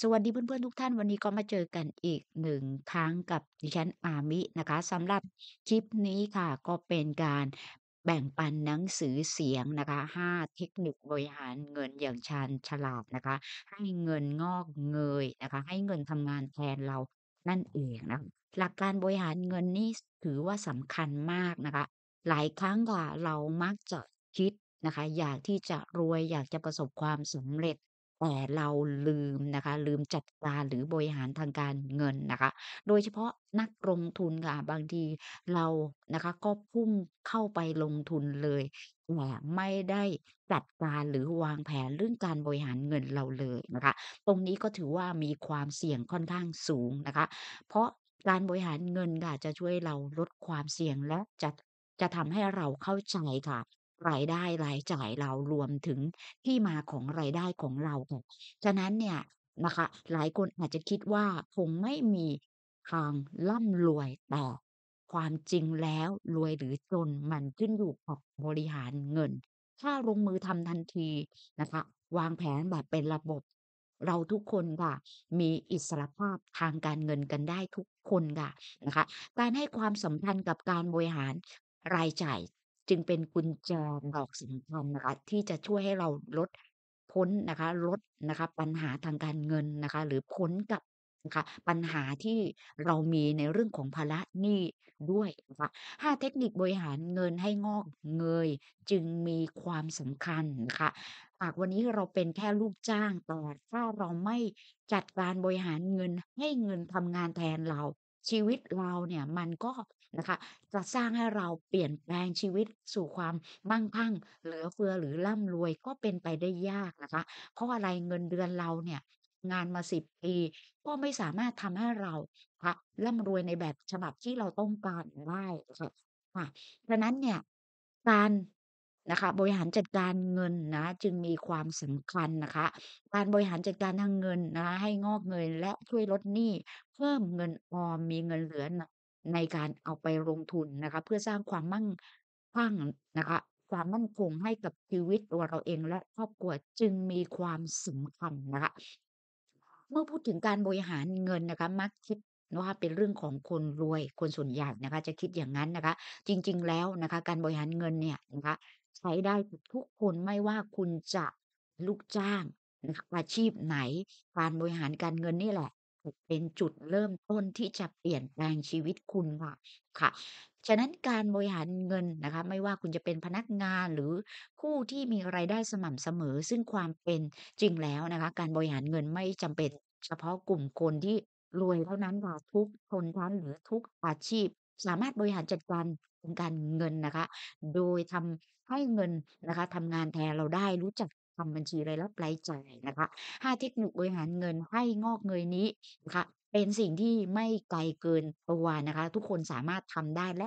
สวัสดีเพื่อนๆทุกท่านวันนี้ก็มาเจอกันอีกหนึ่งครั้งกับดิฉันอามินะคะสำหรับคลิปนี้ค่ะก็เป็นการแบ่งปันหนังสือเสียงนะคะ5เทคนิคบริหารเงินอย่างชาญฉลาดนะคะให้เงินงอกเงยนะคะให้เงินทำงานแทนเรานั่นเองนะหลักการบริหารเงินนี่ถือว่าสำคัญมากนะคะ หลายครั้งค่ะเรามักจะคิดนะคะ อยากที่จะรวยอยากจะประสบความสำเร็จแต่เราลืมนะคะลืมจัดการหรือบริหารทางการเงินนะคะ โดยเฉพาะนักลงทุนค่ะบางทีเรานะคะ ก็พุ่งเข้าไปลงทุนเลยแต่ไม่ได้จัดการหรือวางแผนเรื่องการบริหารเงินเราเลยนะคะ ตรงนี้ก็ถือว่ามีความเสี่ยงค่อนข้างสูงนะคะ เพราะการบริหารเงินค่ะจะช่วยเราลดความเสี่ยงและจะจะทำให้เราเข้าใจค่ะรายได้ รายจ่ายเรารวมถึงที่มาของ รายได้ของเราค่ะฉะนั้นเนี่ยนะคะหลายคนอาจจะคิดว่าคงไม่มีทางร่ำรวยต่อ ความจริงแล้วรวยหรือ จนมันขึ้นอยู่กับบริหารเงินถ้าลงมือทำทันทีนะคะวางแผนแบบเป็นระบบ เราทุกคนค่ะมีอิสรภาพทางการเงินกันได้ทุกคนค่ะนะคะการให้ความสำคัญกับการบริหารรายจ่ายจึงเป็นกุญแจดอกสำคัญนะคะที่จะช่วยให้เราลดพ้นนะคะลดนะคะปัญหาทางการเงินนะคะ หรือพ้นกับนะคะปัญหาที่เรามีในเรื่องของภาระหนี้ด้วยนะคะ 5 เทคนิคบริหารเงินให้งอกเงยจึงมีความสำคัญนะคะ หากวันนี้เราเป็นแค่ลูกจ้างแต่ถ้าเราไม่จัดการบริหารเงินให้เงินทำงานแทนเราชีวิตเราเนี่ยมันก็นะคะ จะสร้างให้เราเปลี่ยนแปลงชีวิตสู่ความมั่งคั่ง เหลือเฟือหรือร่ำรวยก็เป็นไปได้ยากนะคะ เพราะอะไรเงินเดือนเราเนี่ย งานมาสิบปีก็ไม่สามารถทำให้เราค่ะร่ำรวยในแบบฉบับที่เราต้องการได้ค่ะค่ะดังนั้นเนี่ยการนะคะบริหารจัดการเงินนะจึงมีความสำคัญนะคะ การบริหารจัดการทางเงินนะคะให้งอกเงินและช่วยลดหนี้เพิ่มเงินออม มีเงินเหลือนะในการเอาไปลงทุนนะคะเพื่อสร้างความมั่งคั่งนะคะ ความมั่นคงให้กับชีวิตตัวเราเองและครอบครัวจึงมีความสำคัญนะคะเมื่อพูดถึงการบริหารเงินนะคะมักคิดว่าเป็นเรื่องของคนรวยคนส่วนใหญ่นะคะ จะคิดอย่างนั้นนะคะ จริง ๆ แล้วนะคะ การบริหารเงินเนี่ยนะคะใช้ได้ทุกคนไม่ว่าคุณจะลูกจ้างนะอาชีพไหน การบริหารการเงินนี่แหละเป็นจุดเริ่มต้นที่จะเปลี่ยนแปลงชีวิตคุณค่ะค่ะ ฉะนั้นการบริหารเงินนะคะ ไม่ว่าคุณจะเป็นพนักงานหรือผู้ที่มีรายได้สม่ำเสมอซึ่งความเป็นจริงแล้วนะคะ การบริหารเงินไม่จำเป็นเฉพาะกลุ่มคนที่รวยเท่านั้นค่ะทุกชนชั้นหรือทุกอาชีพสามารถบริหารจัดการทงการเงินนะคะ โดยทำให้เงินนะคะทำงานแทนเราได้รู้จักทำบัญชีรายรับรายจ่ายนะคะหาเทคนิคบริหารเงินให้งอกเงยนี้นะคะเป็นสิ่งที่ไม่ไกลเกินตัวนะคะ ทุกคนสามารถทำได้และ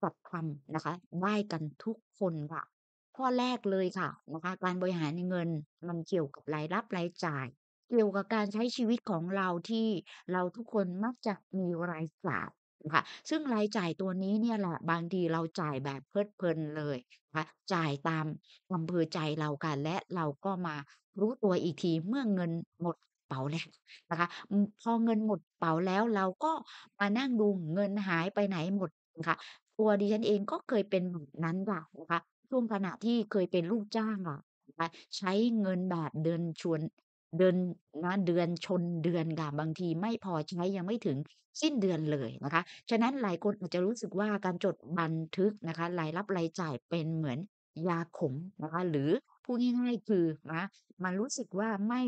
ปรับทำนะคะได้กันทุกคนค่ะข้อแรกเลยค่ะนะคะการบริหารเงินมันเกี่ยวกับรายรับรายจ่าย เกี่ยวกับการใช้ชีวิตของเราที่เราทุกคนมักจะมีรายจ่ายค่ะซึ่งรายจ่ายตัวนี้เนี่ยแหละบางทีเราจ่ายแบบเพลิดเพลินเลยนะคะจ่ายตามอำเภอใจเรากัน และเราก็มารู้ตัวอีกทีเมื่อเงินหมดกระเป๋าแล้วนะคะพอเงินหมดกระเป๋าแล้วเราก็มานั่งดูเงินหายไปไหนหมดนะคะตัวดิฉันเองก็เคยเป็นแบบนั้นค่ะนะคะช่วงขณะที่เคยเป็นลูกจ้างอ่ะใช้เงินแบบเดินชวนเดือนนะเดือนชนเดือนค่ะบางที ไม่พอใช้ยังไม่ถึงสิ้นเดือนเลยนะคะ ฉะนั้นหลายคนอาจจะรู้สึกว่าการจดบันทึกนะคะรายรับรายจ่ายเป็นเหมือนยาขมนะคะ หรือพูดง่ายๆคือนะมันรู้สึกว่าไม่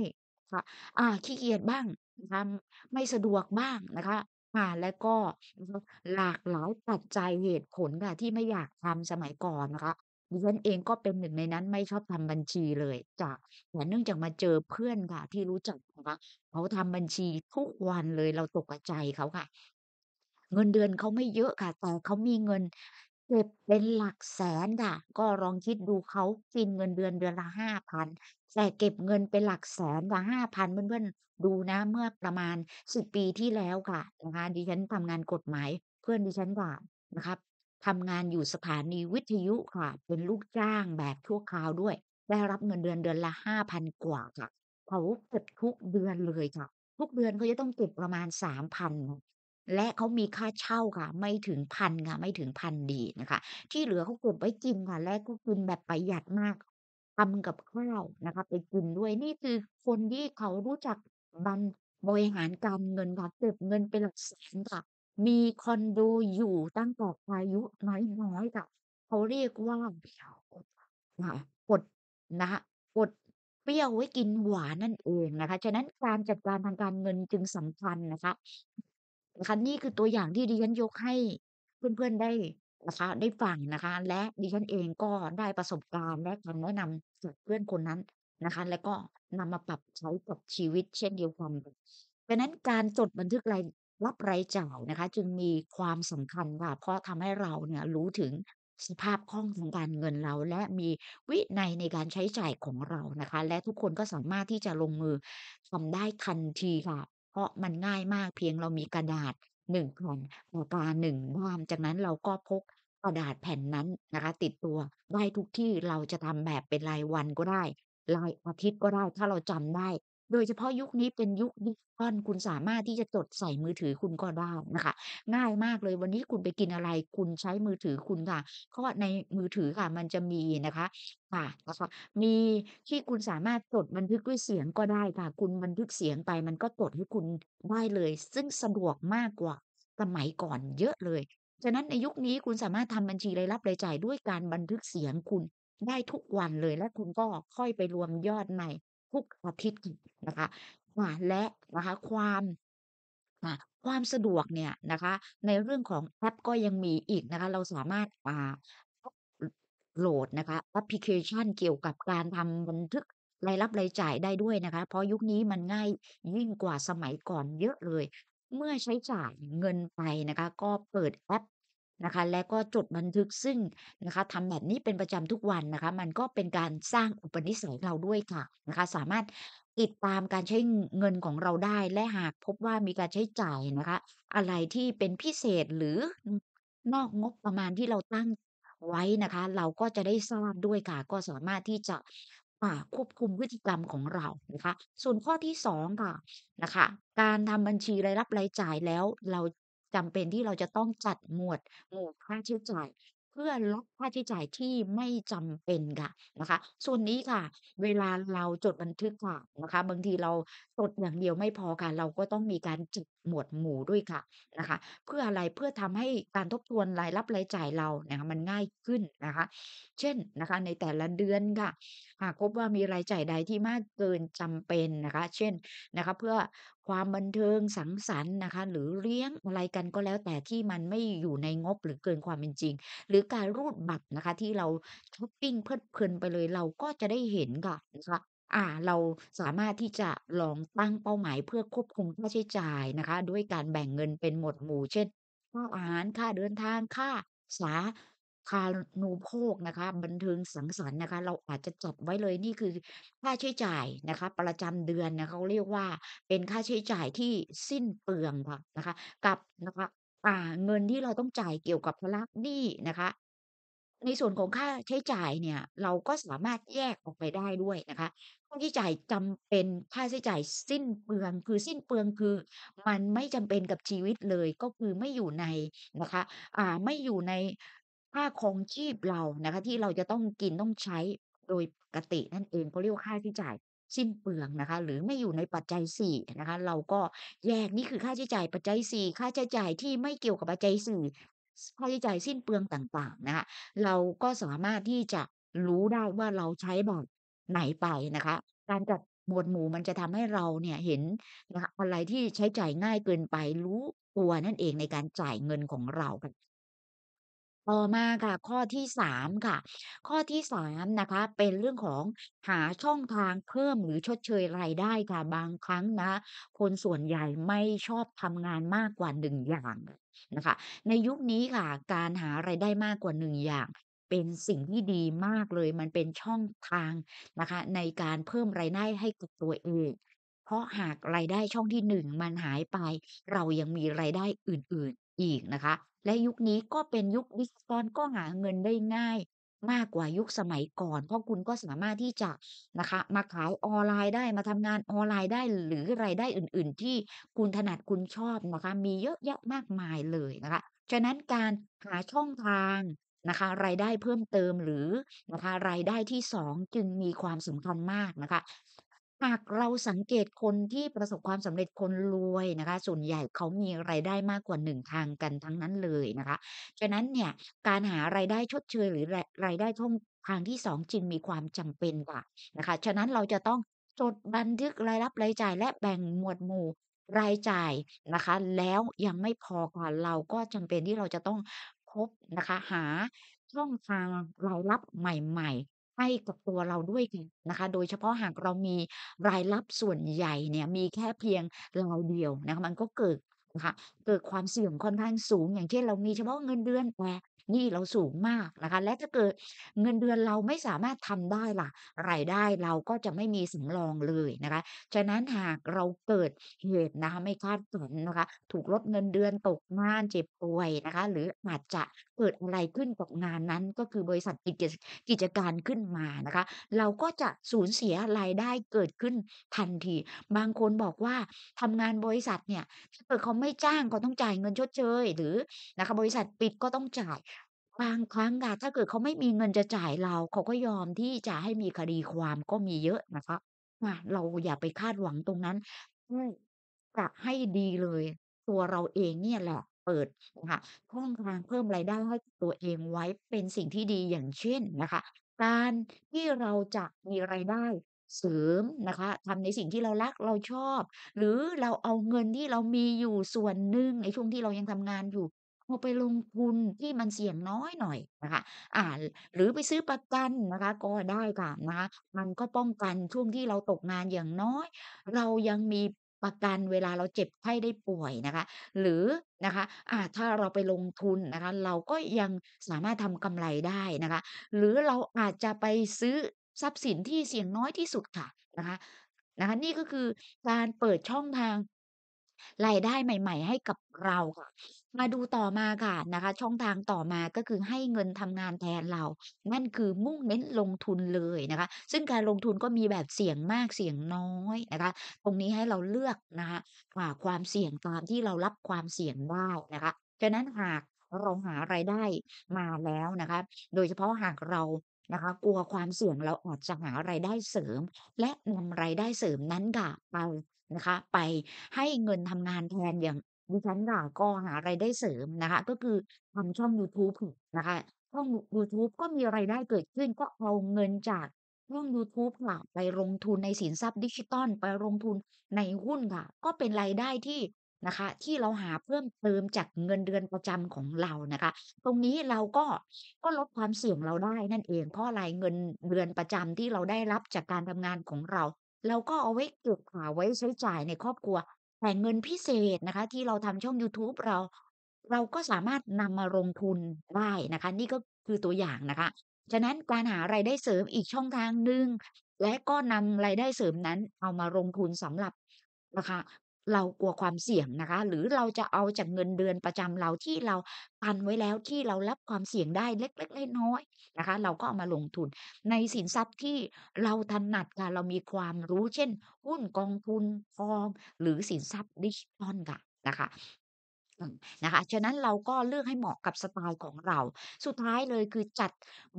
ค่ะอ่าขี้เกียจบ้างนะคะไม่สะดวกบ้างนะคะ่แล้วก็หลากหลายปัจจัยเหตุผลค่ะ ที่ไม่อยากทำสมัยก่อนนะคะดิฉันเองก็เป็นหนึ่งในนั้น ไม่ชอบทำบัญชีเลยจ้ะแต่เนื่องจากมาเจอเพื่อนค่ะ ที่รู้จักนะคะเขาทำบัญชีทุกวันเลยเราตกใจเขาค่ะ เงินเดือนเขาไม่เยอะค่ะแต่เขามีเงินเก็บเป็นหลักแสนค่ะก็ลองคิดดูเขากินเงินเดือนเดือนละห้าพันแต่เก็บเงินเป็นหลักแสนค่้าพันเพื่อนๆดูนะเมื่อประมาณสิบปีที่แล้วค่ะนะคะดิฉันทำงานกฎหมาย เพื่อนดิฉันค่ะนะครับทำงานอยู่สถานีวิทยุค่ะ เป็นลูกจ้างแบบชั่วคราวด้วย ได้รับเงินเดือนเดือนละห้าพันกว่าค่ะเขาเก็บทุกเดือนเลยค่ะ ทุกเดือนเขาจะต้องเก็บประมาณสามพันและเขามีค่าเช่าค่ะ ไม่ถึงพันค่ะไม่ถึงพันดีนะคะ ที่เหลือเขาเก็บไว้กินค่ะ และก็กินแบบประหยัดมากทำกับข้าวนะคะไปกินด้วยนี่คือคนที่เขารู้จักบันบริหารการเงินค่ะเก็บเงินเป็นหลักแสนค่ะมีคอนโดอยู่ตั้งแต่อายุน้อยๆต่เขาเรียกว่าเค่ะกดนะคะกดเปรี้ยวไว้กินหวานนั่นเองนะคะฉะนั้นการจัดการทางการเงินจึงสำคัญนะคะนะคะนี่คือตัวอย่างที่ดิฉันยกให้เพื่อนๆได้นะคะได้ฟังนะคะ และดิฉันเองก็ได้ประสบการณ์และคำแนะนำจากเพื่อนคนนั้นนะคะ แล้วก็นำมาปรับใช้กับชีวิตเช่นเดียวกันฉะนั้นการจดบันทึกรายรับไราจ่านะคะจึงมีความสำคัญค่ะเพราะทำให้เราเนี่ยรู้ถึงสภาพคล่องทางการเงินเรา และมีวินัยในการใช้จ่ายของเรานะคะ และทุกคนก็สามารถที่จะลงมือทำได้ทันทีค่ะ เพราะมันง่ายมากเพียงเรามีกระดาษหนึ่งแผ่นปากกาหนึ่งด้ามจากนั้นเราก็พกกระดาษแผ่นนั้นนะคะ ติดตัวได้ทุกที่เราจะทำแบบเป็นรายวันก็ได้ รายอาทิตย์ก็ได้ ถ้าเราจำได้โดยเฉพาะยุคนี้เป็นยุคดิจิตอลคุณสามารถที่จะจดใส่มือถือคุณก็ได้นะคะ ง่ายมากเลยวันนี้คุณไปกินอะไรคุณใช้มือถือคุณค่ะ เพราะว่าในมือถือค่ะ มันจะมีนะคะค่ะนะคะมีที่คุณสามารถจดบันทึกด้วยเสียงก็ได้ค่ะคุณบันทึกเสียงไปมันก็จดให้คุณได้เลย ซึ่งสะดวกมากกว่าสมัยก่อนเยอะเลยฉะนั้นในยุคนี้คุณสามารถทำบัญชีรายรับรายจ่ายด้วยการบันทึกเสียงคุณได้ทุกวันเลย และคุณก็ค่อยไปรวมยอดในทุกอาทิตย์นะคะ และนะคะความความสะดวกเนี่ยนะคะ ในเรื่องของแอปก็ยังมีอีกนะคะ เราสามารถอ่าโหลดนะคะแอปพลิเคชันเกี่ยวกับการทำบันทึกรายรับรายจ่ายได้ด้วยนะคะ เพราะยุคนี้มันง่ายยิ่งกว่าสมัยก่อนเยอะเลย เมื่อใช้จ่ายเงินไปนะคะ ก็เปิดแอปนะคะและก็จดบันทึกซึ่งนะคะทำแบบนี้เป็นประจำทุกวันนะคะ มันก็เป็นการสร้างอุปนิสัยเราด้วยค่ะนะคะ สามารถติดตามการใช้เงินของเราได้ และหากพบว่ามีการใช้จ่ายนะคะ อะไรที่เป็นพิเศษหรือนอกงบประมาณที่เราตั้งไว้นะคะ เราก็จะได้ทราบด้วยค่ะ ก็สามารถที่จะควบคุมพฤติกรรมของเรานะคะ ส่วนข้อที่สองค่ะนะคะ การทำบัญชีรายรับรายจ่ายแล้วเราจำเป็นที่เราจะต้องจัดหมวดหมู่ค่าใช้จ่าย เพื่อลดค่าใช้จ่ายที่ไม่จำเป็นค่ะนะคะ ส่วนนี้ค่ะ เวลาเราจดบันทึกค่ะนะคะ บางทีเราจดอย่างเดียวไม่พอค่ะเราก็ต้องมีการจัดหมวดหมู่ด้วยค่ะนะคะ เพื่ออะไรเพื่อทำให้การทบทวนรายรับรายจ่ายเรานะคะมันง่ายขึ้นนะคะ เช่นนะคะในแต่ละเดือนค่ะหากพบว่ามีรายจ่ายใดที่มากเกินจำเป็นนะคะ เช่นนะคะเพื่อความบันเทิงสังสรรค์นะคะ หรือเลี้ยงอะไรกันก็แล้วแต่ที่มันไม่อยู่ในงบหรือเกินความเป็นจริง หรือการรูดบัตรนะคะที่เราช้อปปิ้งเพลิดเพลินไปเลยเราก็จะได้เห็นค่ะนะคะอ่าเราสามารถที่จะลองตั้งเป้าหมายเพื่อควบคุมค่าใช้จ่ายนะคะ ด้วยการแบ่งเงินเป็นหมวดหมู่เช่นค่าอาหารค่าเดินทางค่าสาคานูโภคนะคะ บันเทิงสังสรรค์นะคะ เราอาจจะจดไว้เลยนี่คือค่าใช้จ่ายนะคะ ประจำเดือนนะเขาเรียกว่าเป็นค่าใช้จ่ายที่สิ้นเปลืองค่ะนะคะ กับนะคะ อ่าเงินที่เราต้องจ่ายเกี่ยวกับพลักหนี้นะคะ ในส่วนของค่าใช้จ่ายเนี่ย เราก็สามารถแยกออกไปได้ด้วยนะคะค่าใช้จ่ายจำเป็นค่าใช้จ่ายสิ้นเปลืองคือสิ้นเปลืองคือ มันไม่จำเป็นกับชีวิตเลยก็คือไม่อยู่ในนะคะ อ่าไม่อยู่ในค่าคองชีพเรานะคะที่เราจะต้องกินต้องใช้โดยปกตินั่นเองเขาเรียกว่าค่าใช้จ่ายสิ้นเปลืองนะคะ หรือไม่อยู่ในปัจจัยสี่นะคะ เราก็แยกนี่คือค่าใช้จ่ายปัจจัยสี่ค่าใช้จ่ายที่ไม่เกี่ยวกับปัจจัยสี่ค่าใช้จ่ายสิ้นเปลืองต่างๆนะคะเราก็สามารถที่จะรู้ได้ว่าเราใช้แบบไหนไปนะคะ การจัดหมวดหมู่มันจะทำให้เราเนี่ยเห็นนะคะอะไรที่ใช้จ่ายง่ายเกินไปรู้ตัวนั่นเองในการจ่ายเงินของเราต่อมาค่ะข้อที่สามค่ะ ข้อที่สามนะคะ เป็นเรื่องของหาช่องทาง เพิ่มหรือชดเชยรายได้ค่ะบางครั้งนะ คนส่วนใหญ่ไม่ชอบทำงานมากกว่าหนึ่งอย่างนะคะ ในยุคนี้ค่ะ การหารายได้มากกว่าหนึ่งอย่าง เป็นสิ่งที่ดีมากเลย มันเป็นช่องทางนะคะ ในการเพิ่มรายได้ให้กับตัวเองเพราะหากรายได้ช่องที่หนึ่งมันหายไป เรายังมีรายได้อื่น ๆอีกนะคะและยุคนี้ก็เป็นยุคดิจิทัลก็หาเงินได้ง่ายมากกว่ายุคสมัยก่อน เพราะคุณก็สามารถที่จะนะคะมาขายออนไลน์ได้ มาทำงานออนไลน์ได้หรือรายได้อื่นๆที่คุณถนัดคุณชอบนะคะมีเยอะแยะมากมายเลยนะคะฉะนั้นการหาช่องทางนะคะ รายได้เพิ่มเติมหรือนะคะรายได้ที่สองจึงมีความสำคัญมากนะคะหากเราสังเกตคนที่ประสบความสำเร็จคนรวยนะคะ ส่วนใหญ่เขามีรายได้มากกว่าหนึ่งทางกันทั้งนั้นเลยนะคะ ฉะนั้นเนี่ยการหารายได้ชดเชยหรือรายรายได้ท่องทางที่สองจึงมีความจำเป็นกว่านะคะ ฉะนั้นเราจะต้องจดบันทึกรายรับรายจ่าย และแบ่งหมวดหมู่รายจ่ายนะคะ แล้วยังไม่พอค่ะเราก็จำเป็นที่เราจะต้องพบนะคะหาช่องทางรายรับใหม่ ๆให้กับตัวเราด้วยกันนะคะ โดยเฉพาะหากเรามีรายรับส่วนใหญ่เนี่ย มีแค่เพียงเราเดียวนะคะมันก็เกิดนะคะเกิดความเสี่ยงค่อนข้างสูง อย่างเช่นเรามีเฉพาะเงินเดือนแต่หนี้เราสูงมากนะคะ และถ้าเกิดเงินเดือนเราไม่สามารถทำได้ล่ะ รายได้เราก็จะไม่มีสงรองเลยนะคะ ฉะนั้นหากเราเกิดเหตุนะคะไม่คาดฝันนะคะถูกลดเงินเดือนตกงานเจ็บป่วยนะคะหรืออาจจะเกิดอะไรขึ้นกับงานนั้นก็คือบริษัทกิจกิจการขึ้นมานะคะ เราก็จะสูญเสียรายได้เกิดขึ้นทันที บางคนบอกว่าทำงานบริษัทเนี่ยถ้าเกิดเขาไม่จ้างก็ต้องจ่ายเงินชดเชยหรือนะคะบริษัทปิดก็ต้องจ่ายบางครั้งค่ะถ้าเกิดเขาไม่มีเงินจะจ่ายเรา เขาก็ยอมที่จะให้มีคดีความก็มีเยอะนะคะค่เราอย่าไปคาดหวังตรงนั้นใืมปรับให้ดีเลย ตัวเราเองเนี่ยแหละเปิดนะคะช่องทางเพิ่มรายได้ให้ตัวเองไว้เป็นสิ่งที่ดีอย่างเช่นนะคะ การที่เราจะมีรายได้ เสริมนะคะทำในสิ่งที่เรารักเราชอบ หรือเราเอาเงินที่เรามีอยู่ส่วนหนึ่งในช่วงที่เรายังทำงานอยู่เราไปลงทุนที่มันเสี่ยงน้อยหน่อยนะคะ อ่าหรือไปซื้อประกันนะคะ ก็ได้ค่ะนะคะมันก็ป้องกันช่วงที่เราตกงานอย่างน้อย เรายังมีประกันเวลาเราเจ็บไข้ได้ป่วยนะคะ หรือนะคะอ่าถ้าเราไปลงทุนนะคะ เราก็ยังสามารถทำกำไรได้นะคะ หรือเราอาจจะไปซื้อทรัพย์สินที่เสี่ยงน้อยที่สุดค่ะนะคะ นะคะนี่ก็คือการเปิดช่องทางรายได้ใหม่ ๆ ให้กับเราค่ะมาดูต่อมาค่ะนะคะช่องทางต่อมาก็คือให้เงินทำงานแทนเรา นั่นคือมุ่งเน้นลงทุนเลยนะคะ ซึ่งการลงทุนก็มีแบบเสี่ยงมากเสี่ยงน้อยนะคะตรงนี้ให้เราเลือกนะคะว่าความเสี่ยงตามที่เรารับความเสี่ยงได้นะคะฉะนั้นหากเราหารายได้มาแล้วนะคะโดยเฉพาะหากเรานะคะ กลัวความเสี่ยงเราอาจจะหารายได้เสริม และนำรายได้เสริมนั้นกะไปนะคะไปให้เงินทำงานแทนอย่างดิฉันค่ะก็หาอะไรได้เสริมนะคะก็คือทำช่องยูทูบนะคะช่องยูทู e ก็มีรายได้เกิดขึ้น ก็เอาเงินจากช่องยูทู e ค่ะไปลงทุนในสินทรัพย์ดิจิตอลไปลงทุนในหุ้นค่ะ ก็เป็นรายได้ที่นะคะ ที่เราหาเพิ่มเติมจากเงินเดือนประจำของเรานะคะ ตรงนี้เราก็ก็ลดความเสี่ยงเราได้นั่นเอง เพราะอะไรเงินเดือนประจำที่เราได้รับจากการทำงานของเราเราก็เอาไว้เก็บหาไว้ใช้จ่ายในครอบครัวแต่เงินพิเศษนะคะที่เราทำช่องยูทูบเราเราก็สามารถนำมาลงทุนได้นะคะ นี่ก็คือตัวอย่างนะคะฉะนั้นการหารายได้เสริมอีกช่องทางหนึ่งและก็นำรายได้เสริมนั้นเอามาลงทุนสำหรับนะคะเรากลัวความเสี่ยงนะคะ หรือเราจะเอาจากเงินเดือนประจำเราที่เราปันไว้แล้วที่เรารับความเสี่ยงได้เล็กๆน้อยๆนะคะ เราก็เอามาลงทุนในสินทรัพย์ที่เราถนัดค่ะ เรามีความรู้เช่น หุ้นกองทุนทองหรือสินทรัพย์ดิจิทัลค่ะนะคะนะคะฉะนั้นเราก็เลือกให้เหมาะกับสไตล์ของเรา สุดท้ายเลยคือจัด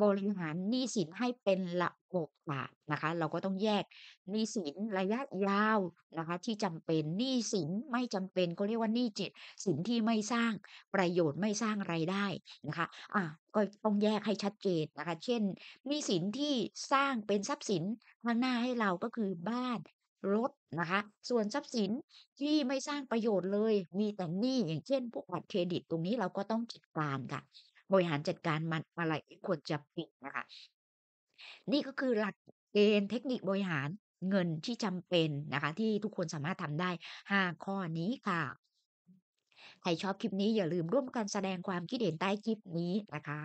บริหารหนี้สินให้เป็นระบบค่ะนะคะ เราก็ต้องแยกหนี้สินระยะยาวนะคะที่จำเป็นหนี้สินไม่จำเป็นก็เรียกว่าหนี้จิตสินที่ไม่สร้างประโยชน์ไม่สร้างรายได้นะคะอ่ะก็ต้องแยกให้ชัดเจนนะคะเช่นหนี้สินที่สร้างเป็นทรัพย์สินข้างหน้าให้เราก็คือบ้านรถนะคะ ส่วนทรัพย์สินที่ไม่สร้างประโยชน์เลยมีแต่หนี้อย่างเช่นพวกบัตรเครดิตตรงนี้เราก็ต้องจัดการค่ะ บริหารจัดการมันอะไรที่ควรจะปิดนะคะนี่ก็คือหลักเกณฑ์เทคนิคบริหารเงินที่จำเป็นนะคะ ที่ทุกคนสามารถทำได้ห้าข้อนี้ค่ะใครชอบคลิปนี้อย่าลืมร่วมกันแสดงความคิดเห็นใต้คลิปนี้นะคะ